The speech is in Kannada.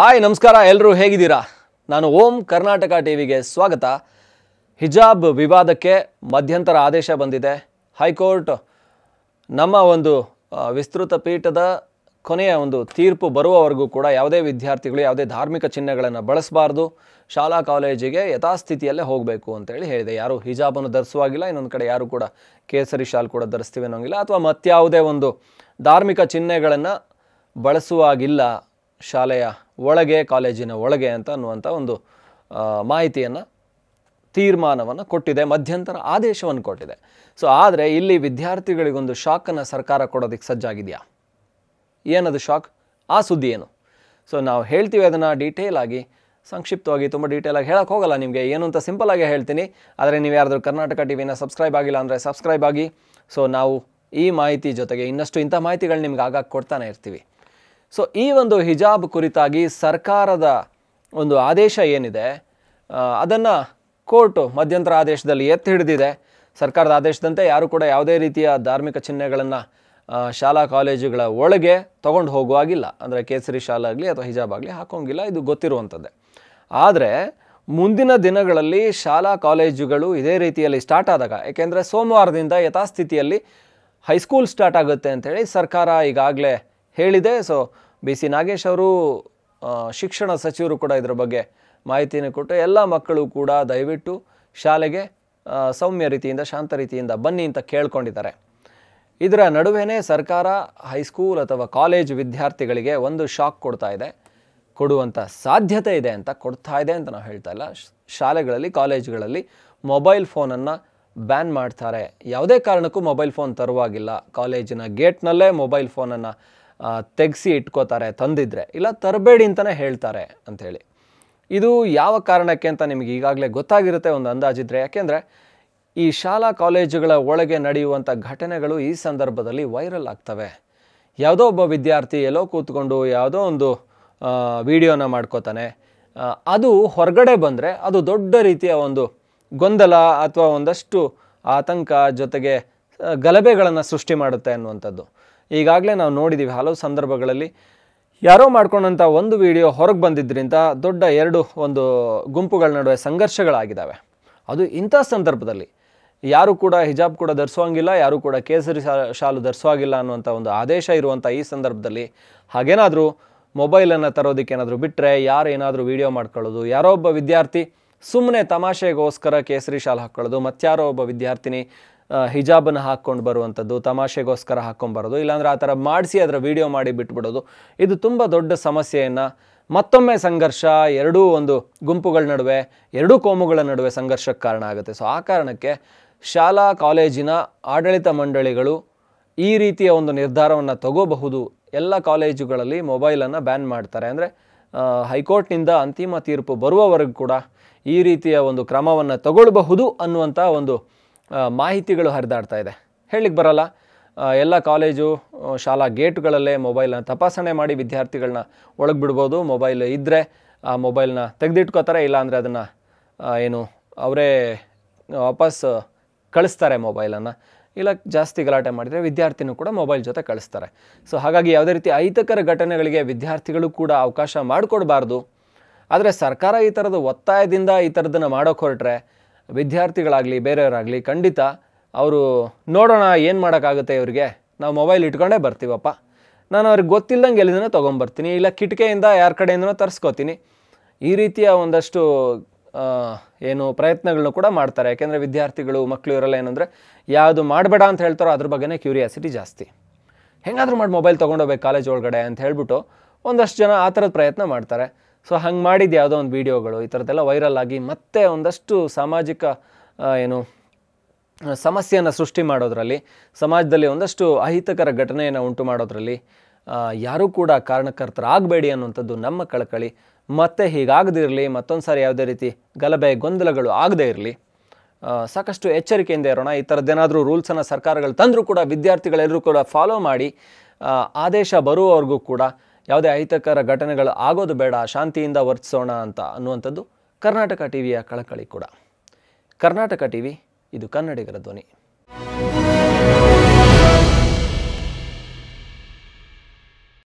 ಹಾಯ್ ನಮಸ್ಕಾರ ಎಲ್ಲರೂ ಹೇಗಿದ್ದೀರಾ ನಾನು ಓಂ ಕರ್ನಾಟಕ ಟಿ ವಿಗೆ ಸ್ವಾಗತ ಹಿಜಾಬ್ ವಿವಾದಕ್ಕೆ ಮಧ್ಯಂತರ ಆದೇಶ ಬಂದಿದೆ ಹೈಕೋರ್ಟ್ ನಮ್ಮ ಒಂದು ವಿಸ್ತೃತ ಪೀಠದ ಕೊನೆಯ ಒಂದು ತೀರ್ಪು ಬರುವವರೆಗೂ ಕೂಡ ಯಾವುದೇ ವಿದ್ಯಾರ್ಥಿಗಳು ಯಾವುದೇ ಧಾರ್ಮಿಕ ಚಿಹ್ನೆಗಳನ್ನು ಬಳಸಬಾರ್ದು ಶಾಲಾ ಕಾಲೇಜಿಗೆ ಯಥಾಸ್ಥಿತಿಯಲ್ಲೇ ಹೋಗಬೇಕು ಅಂತೇಳಿ ಹೇಳಿದೆ ಯಾರು ಹಿಜಾಬನ್ನು ಧರಿಸುವಾಗಿಲ್ಲ ಇನ್ನೊಂದು ಕಡೆ ಯಾರು ಕೂಡ ಕೇಸರಿ ಶಾಲ್ ಕೂಡ ಧರಿಸ್ತೀವಿ ಅನ್ನೋಂಗಿಲ್ಲ ಅಥವಾ ಮತ್ತಾವುದೇ ಒಂದು ಧಾರ್ಮಿಕ ಚಿಹ್ನೆಗಳನ್ನು ಬಳಸುವಾಗಿಲ್ಲ ಶಾಲೆಯ ಒಳಗೆ ಕಾಲೇಜಿನ ಒಳಗೆ ಅಂತ ಅನ್ನುವಂಥ ಒಂದು ಮಾಹಿತಿಯನ್ನು ತೀರ್ಮಾನವನ್ನು ಕೊಟ್ಟಿದೆ ಮಧ್ಯಂತರ ಆದೇಶವನ್ನು ಕೊಟ್ಟಿದೆ ಸೊ ಆದರೆ ಇಲ್ಲಿ ವಿದ್ಯಾರ್ಥಿಗಳಿಗೊಂದು ಶಾಕನ್ನು ಸರ್ಕಾರ ಕೊಡೋದಕ್ಕೆ ಸಜ್ಜಾಗಿದೆಯಾ ಏನದು ಶಾಕ್ ಆ ಸುದ್ದಿ ಏನು ಸೊ ನಾವು ಹೇಳ್ತೀವಿ ಅದನ್ನು ಡೀಟೇಲ್ ಆಗಿ ಸಂಕ್ಷಿಪ್ತವಾಗಿ ತುಂಬ ಡೀಟೇಲಾಗಿ ಹೇಳೋಕ್ಕೆ ಹೋಗಲ್ಲ ನಿಮಗೆ ಏನು ಅಂತ ಸಿಂಪಲಾಗಿ ಹೇಳ್ತೀನಿ ಆದರೆ ನೀವು ಯಾರಾದರೂ ಕರ್ನಾಟಕ ಟಿ ವಿನ ಸಬ್ಸ್ಕ್ರೈಬ್ ಆಗಿಲ್ಲ ಅಂದರೆ ಸಬ್ಸ್ಕ್ರೈಬ್ ಆಗಿ ಸೊ ನಾವು ಈ ಮಾಹಿತಿ ಜೊತೆಗೆ ಇನ್ನಷ್ಟು ಇಂಥ ಮಾಹಿತಿಗಳು ನಿಮ್ಗೆ ಆಗಾಗ ಕೊಡ್ತಾನೆ ಇರ್ತೀವಿ ಸೊ ಈ ಒಂದು ಹಿಜಾಬ್ ಕುರಿತಾಗಿ ಸರ್ಕಾರದ ಒಂದು ಆದೇಶ ಏನಿದೆ ಅದನ್ನು ಕೋರ್ಟು ಮಧ್ಯಂತರ ಆದೇಶದಲ್ಲಿ ಎತ್ತಿ ಹಿಡಿದಿದೆ ಸರ್ಕಾರದ ಆದೇಶದಂತೆ ಯಾರು ಕೂಡ ಯಾವುದೇ ರೀತಿಯ ಧಾರ್ಮಿಕ ಚಿಹ್ನೆಗಳನ್ನು ಶಾಲಾ ಕಾಲೇಜುಗಳ ಒಳಗೆ ತಗೊಂಡು ಹೋಗುವಾಗಿಲ್ಲ ಅಂದರೆ ಕೇಸರಿ ಶಾಲೆ ಆಗಲಿ ಅಥವಾ ಹಿಜಾಬ್ ಆಗಲಿ ಹಾಕೋಂಗಿಲ್ಲ ಇದು ಗೊತ್ತಿರುವಂಥದ್ದೇ ಆದರೆ ಮುಂದಿನ ದಿನಗಳಲ್ಲಿ ಶಾಲಾ ಕಾಲೇಜುಗಳು ಇದೇ ರೀತಿಯಲ್ಲಿ ಸ್ಟಾರ್ಟ್ ಆದಾಗ ಏಕೆಂದರೆ ಸೋಮವಾರದಿಂದ ಯಥಾಸ್ಥಿತಿಯಲ್ಲಿ ಹೈಸ್ಕೂಲ್ ಸ್ಟಾರ್ಟ್ ಆಗುತ್ತೆ ಅಂಥೇಳಿ ಸರ್ಕಾರ ಈಗಾಗಲೇ ಹೇಳಿದೆ ಸೊ ಬಿ ಸಿ ನಾಗೇಶ್ ಅವರು ಶಿಕ್ಷಣ ಸಚಿವರು ಕೂಡ ಇದರ ಬಗ್ಗೆ ಮಾಹಿತಿಯನ್ನು ಕೊಟ್ಟು ಎಲ್ಲ ಮಕ್ಕಳು ಕೂಡ ದಯವಿಟ್ಟು ಶಾಲೆಗೆ ಸೌಮ್ಯ ರೀತಿಯಿಂದ ಶಾಂತ ರೀತಿಯಿಂದ ಬನ್ನಿ ಅಂತ ಕೇಳ್ಕೊಂಡಿದ್ದಾರೆ ಇದರ ನಡುವೆನೇ ಸರ್ಕಾರ ಹೈಸ್ಕೂಲ್ ಅಥವಾ ಕಾಲೇಜ್ ವಿದ್ಯಾರ್ಥಿಗಳಿಗೆ ಒಂದು ಶಾಕ್ ಕೊಡ್ತಾ ಇದೆ ಕೊಡುವಂಥ ಸಾಧ್ಯತೆ ಇದೆ ಅಂತ ಕೊಡ್ತಾ ಇದೆ ಅಂತ ನಾವು ಹೇಳ್ತಾ ಇಲ್ಲ ಶಾಲೆಗಳಲ್ಲಿ ಕಾಲೇಜುಗಳಲ್ಲಿ ಮೊಬೈಲ್ ಫೋನನ್ನು ಬ್ಯಾನ್ ಮಾಡ್ತಾರೆ ಯಾವುದೇ ಕಾರಣಕ್ಕೂ ಮೊಬೈಲ್ ಫೋನ್ ತರುವಾಗಿಲ್ಲ ಕಾಲೇಜಿನ ಗೇಟ್ನಲ್ಲೇ ಮೊಬೈಲ್ ಫೋನನ್ನು ತೆಗೆಸಿ ಇಟ್ಕೋತಾರೆ ತಂದಿದ್ರೆ ಇಲ್ಲ ತರಬೇಡಿ ಅಂತಲೇ ಹೇಳ್ತಾರೆ ಅಂಥೇಳಿ ಇದು ಯಾವ ಕಾರಣಕ್ಕೆ ಅಂತ ನಿಮಗೆ ಈಗಾಗಲೇ ಗೊತ್ತಾಗಿರುತ್ತೆ ಒಂದು ಅಂದಾಜಿದ್ರೆ ಯಾಕೆಂದರೆ ಈ ಶಾಲಾ ಕಾಲೇಜುಗಳ ಒಳಗೆ ನಡೆಯುವಂಥ ಘಟನೆಗಳು ಈ ಸಂದರ್ಭದಲ್ಲಿ ವೈರಲ್ ಆಗ್ತವೆ ಯಾವುದೋ ಒಬ್ಬ ವಿದ್ಯಾರ್ಥಿ ಎಲ್ಲೋ ಕೂತ್ಕೊಂಡು ಯಾವುದೋ ಒಂದು ವಿಡಿಯೋನ ಮಾಡ್ಕೋತಾನೆ ಅದು ಹೊರಗಡೆ ಬಂದರೆ ಅದು ದೊಡ್ಡ ರೀತಿಯ ಒಂದು ಗೊಂದಲ ಅಥವಾ ಒಂದಷ್ಟು ಆತಂಕ ಜೊತೆಗೆ ಗಲಭೆಗಳನ್ನು ಸೃಷ್ಟಿ ಮಾಡುತ್ತೆ ಅನ್ನುವಂಥದ್ದು ಈಗಾಗಲೇ ನಾವು ನೋಡಿದ್ದೀವಿ ಹಲವು ಸಂದರ್ಭಗಳಲ್ಲಿ ಯಾರೋ ಮಾಡ್ಕೊಂಡಂಥ ಒಂದು ವಿಡಿಯೋ ಹೊರಗೆ ಬಂದಿದ್ದರಿಂದ ದೊಡ್ಡ ಎರಡು ಒಂದು ಗುಂಪುಗಳ ನಡುವೆ ಸಂಘರ್ಷಗಳಾಗಿದ್ದಾವೆ ಅದು ಇಂಥ ಸಂದರ್ಭದಲ್ಲಿ ಯಾರೂ ಕೂಡ ಹಿಜಾಬ್ ಕೂಡ ಧರಿಸುವಂಗಿಲ್ಲ ಯಾರೂ ಕೂಡ ಕೇಸರಿ ಶಾಲು ಧರಿಸುವಾಗಿಲ್ಲ ಅನ್ನುವಂಥ ಒಂದು ಆದೇಶ ಇರುವಂಥ ಈ ಸಂದರ್ಭದಲ್ಲಿ ಹಾಗೇನಾದರೂ ಮೊಬೈಲನ್ನು ತರೋದಕ್ಕೆ ಏನಾದರೂ ಬಿಟ್ಟರೆ ಯಾರು ಏನಾದರೂ ವೀಡಿಯೋ ಮಾಡ್ಕೊಳ್ಳೋದು ಯಾರೋ ಒಬ್ಬ ವಿದ್ಯಾರ್ಥಿ ಸುಮ್ಮನೆ ತಮಾಷೆಗೋಸ್ಕರ ಕೇಸರಿ ಶಾಲು ಹಾಕ್ಕೊಳ್ಳೋದು ಮತ್ತಾರೋ ಒಬ್ಬ ವಿದ್ಯಾರ್ಥಿನಿ ಹಿಜಾಬನ್ನು ಹಾಕ್ಕೊಂಡು ಬರುವಂಥದ್ದು ತಮಾಷೆಗೋಸ್ಕರ ಬರೋದು ಇಲ್ಲಾಂದರೆ ಆ ಥರ ಮಾಡಿಸಿ ಅದರ ವಿಡಿಯೋ ಮಾಡಿ ಬಿಟ್ಬಿಡೋದು ಇದು ತುಂಬ ದೊಡ್ಡ ಸಮಸ್ಯೆಯನ್ನು ಮತ್ತೊಮ್ಮೆ ಸಂಘರ್ಷ ಎರಡೂ ಒಂದು ಗುಂಪುಗಳ ನಡುವೆ ಎರಡೂ ಕೋಮುಗಳ ನಡುವೆ ಸಂಘರ್ಷಕ್ಕೆ ಕಾರಣ ಆಗುತ್ತೆ ಸೊ ಆ ಕಾರಣಕ್ಕೆ ಶಾಲಾ ಕಾಲೇಜಿನ ಆಡಳಿತ ಮಂಡಳಿಗಳು ಈ ರೀತಿಯ ಒಂದು ನಿರ್ಧಾರವನ್ನು ತಗೋಬಹುದು ಎಲ್ಲ ಕಾಲೇಜುಗಳಲ್ಲಿ ಮೊಬೈಲನ್ನು ಬ್ಯಾನ್ ಮಾಡ್ತಾರೆ ಅಂದರೆ ಹೈಕೋರ್ಟ್ನಿಂದ ಅಂತಿಮ ತೀರ್ಪು ಬರುವವರೆಗೂ ಕೂಡ ಈ ರೀತಿಯ ಒಂದು ಕ್ರಮವನ್ನು ತಗೊಳ್ಬಹುದು ಅನ್ನುವಂಥ ಒಂದು ಮಾಹಿತಿಗಳು ಹರಿದಾಡ್ತಾ ಇದೆ ಹೇಳಲಿಕ್ಕೆ ಬರಲ್ಲ ಎಲ್ಲ ಕಾಲೇಜು ಶಾಲಾ ಗೇಟ್ಗಳಲ್ಲೇ ಮೊಬೈಲ್ನ ತಪಾಸಣೆ ಮಾಡಿ ವಿದ್ಯಾರ್ಥಿಗಳನ್ನ ಒಳಗೆ ಬಿಡ್ಬೋದು ಮೊಬೈಲ್ ಇದ್ದರೆ ಆ ಮೊಬೈಲ್ನ ತೆಗೆದಿಟ್ಕೋತಾರೆ ಇಲ್ಲಾಂದರೆ ಅದನ್ನು ಏನು ಅವರೇ ವಾಪಸ್ ಕಳಿಸ್ತಾರೆ ಮೊಬೈಲನ್ನು ಇಲ್ಲ ಜಾಸ್ತಿ ಗಲಾಟೆ ಮಾಡಿದರೆ ವಿದ್ಯಾರ್ಥಿನೂ ಕೂಡ ಮೊಬೈಲ್ ಜೊತೆ ಕಳಿಸ್ತಾರೆ ಸೊ ಹಾಗಾಗಿ ಯಾವುದೇ ರೀತಿ ಅಹಿತಕರ ಘಟನೆಗಳಿಗೆ ವಿದ್ಯಾರ್ಥಿಗಳು ಕೂಡ ಅವಕಾಶ ಮಾಡಿಕೊಡ್ಬಾರ್ದು ಆದರೆ ಸರ್ಕಾರ ಈ ಥರದ ಒತ್ತಾಯದಿಂದ ಈ ಥರದನ್ನು ಮಾಡೋಕೆ ಹೊರಟ್ರೆ ವಿದ್ಯಾರ್ಥಿಗಳಾಗಲಿ ಬೇರೆಯವರಾಗಲಿ ಖಂಡಿತ ಅವರು ನೋಡೋಣ ಏನು ಮಾಡೋಕ್ಕಾಗುತ್ತೆ ಇವರಿಗೆ ನಾವು ಮೊಬೈಲ್ ಇಟ್ಕೊಂಡೇ ಬರ್ತೀವಪ್ಪ ನಾನು ಅವ್ರಿಗೆ ಗೊತ್ತಿಲ್ಲದಂಗೆ ಎಲ್ಲಿಂದನೋ ತೊಗೊಂಬರ್ತೀನಿ ಇಲ್ಲ ಕಿಟಕಿಯಿಂದ ಯಾರ ಕಡೆಯಿಂದನೋ ತರಿಸ್ಕೋತೀನಿ ಈ ರೀತಿಯ ಒಂದಷ್ಟು ಏನು ಪ್ರಯತ್ನಗಳನ್ನೂ ಕೂಡ ಮಾಡ್ತಾರೆ ಯಾಕೆಂದರೆ ವಿದ್ಯಾರ್ಥಿಗಳು ಮಕ್ಕಳು ಇರೋಲ್ಲ ಏನಂದರೆ ಯಾವುದು ಮಾಡಬೇಡ ಅಂತ ಹೇಳ್ತಾರೋ ಅದ್ರ ಬಗ್ಗೆ ಕ್ಯೂರಿಯಾಸಿಟಿ ಜಾಸ್ತಿ ಹೆಂಗಾದರೂ ಮಾಡಿ ಮೊಬೈಲ್ ತೊಗೊಂಡೋಗ್ಬೇಕು ಕಾಲೇಜ್ ಒಳಗಡೆ ಅಂತ ಹೇಳ್ಬಿಟ್ಟು ಒಂದಷ್ಟು ಜನ ಆ ಥರದ ಪ್ರಯತ್ನ ಮಾಡ್ತಾರೆ ಸೊ ಹಂಗೆ ಮಾಡಿದ್ದು ಯಾವುದೋ ಒಂದು ವೀಡಿಯೋಗಳು ಈ ಥರದ್ದೆಲ್ಲ ವೈರಲ್ ಆಗಿ ಮತ್ತೆ ಒಂದಷ್ಟು ಸಾಮಾಜಿಕ ಏನು ಸಮಸ್ಯೆಯನ್ನು ಸೃಷ್ಟಿ ಮಾಡೋದ್ರಲ್ಲಿ ಸಮಾಜದಲ್ಲಿ ಒಂದಷ್ಟು ಅಹಿತಕರ ಘಟನೆಯನ್ನು ಉಂಟು ಮಾಡೋದ್ರಲ್ಲಿ ಯಾರೂ ಕೂಡ ಕಾರಣಕರ್ತರಾಗಬೇಡಿ ಅನ್ನುವಂಥದ್ದು ನಮ್ಮ ಕಳಕಳಿ ಮತ್ತೆ ಹೀಗಾಗದಿರಲಿ ಮತ್ತೊಂದು ಸಾರಿ ಯಾವುದೇ ರೀತಿ ಗಲಭೆ ಗೊಂದಲಗಳು ಆಗದೇ ಇರಲಿ ಸಾಕಷ್ಟು ಎಚ್ಚರಿಕೆಯಿಂದ ಇರೋಣ ಈ ಥರದ್ದೇನಾದರೂ ರೂಲ್ಸನ್ನು ಸರ್ಕಾರಗಳು ತಂದರೂ ಕೂಡ ವಿದ್ಯಾರ್ಥಿಗಳೆಲ್ಲರೂ ಕೂಡ ಫಾಲೋ ಮಾಡಿ ಆದೇಶ ಬರುವವರೆಗೂ ಕೂಡ ಯಾವುದೇ ಅಹಿತಕರ ಘಟನೆಗಳು ಆಗೋದು ಬೇಡ ಶಾಂತಿಯಿಂದ ವರ್ತಿಸೋಣ ಅಂತ ಅನ್ನುವಂಥದ್ದು ಕರ್ನಾಟಕ ಟಿವಿಯ ಕಳಕಳಿ ಕೂಡ ಕರ್ನಾಟಕ ಟಿವಿ ಇದು ಕನ್ನಡಿಗರ ಧ್ವನಿ